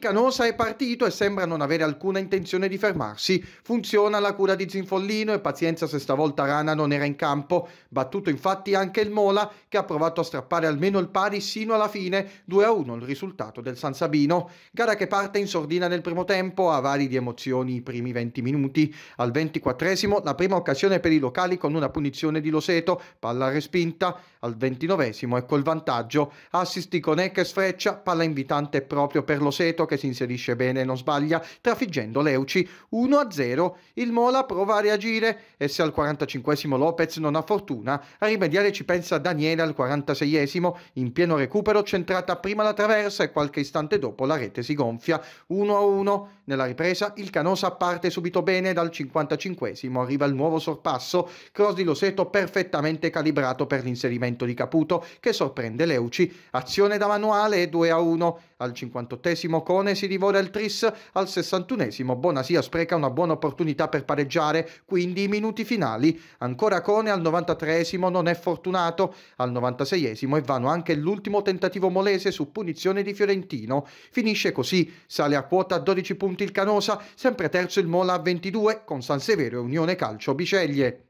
Canosa è partito e sembra non avere alcuna intenzione di fermarsi. Funziona la cura di Zinfollino e pazienza se stavolta Rana non era in campo. Battuto infatti anche il Mola che ha provato a strappare almeno il pari sino alla fine. 2-1 il risultato del San Sabino. Gara che parte in sordina nel primo tempo, avari di emozioni i primi 20 minuti. Al 24 esimo la prima occasione per i locali con una punizione di Loseto, palla respinta. Al 29 esimo ecco il vantaggio. Assisti con Eck e Sfreccia, palla invitante proprio per Loseto che si inserisce bene e non sbaglia, trafiggendo Leuci 1-0. Il Mola prova a reagire e se al 45 esimo Lopez non ha fortuna, a rimediare ci pensa Daniele al 46 esimo in pieno recupero centrata prima la traversa e qualche istante dopo la rete si gonfia 1-1. Nella ripresa il Canosa parte subito bene dal 55 esimo arriva il nuovo sorpasso, cross di Loseto perfettamente calibrato per l'inserimento di Caputo che sorprende Leuci, azione da manuale 2-1. a al 58 Cone si divora il Tris, al 61 Bonasia spreca una buona opportunità per pareggiare, quindi i minuti finali. Ancora Cone al 93 non è fortunato, al 96 è vano anche l'ultimo tentativo molese su punizione di Fiorentino. Finisce così, sale a quota a 12 punti il Canosa, sempre terzo il Mola a 22 con San Severo e Unione Calcio Biceglie.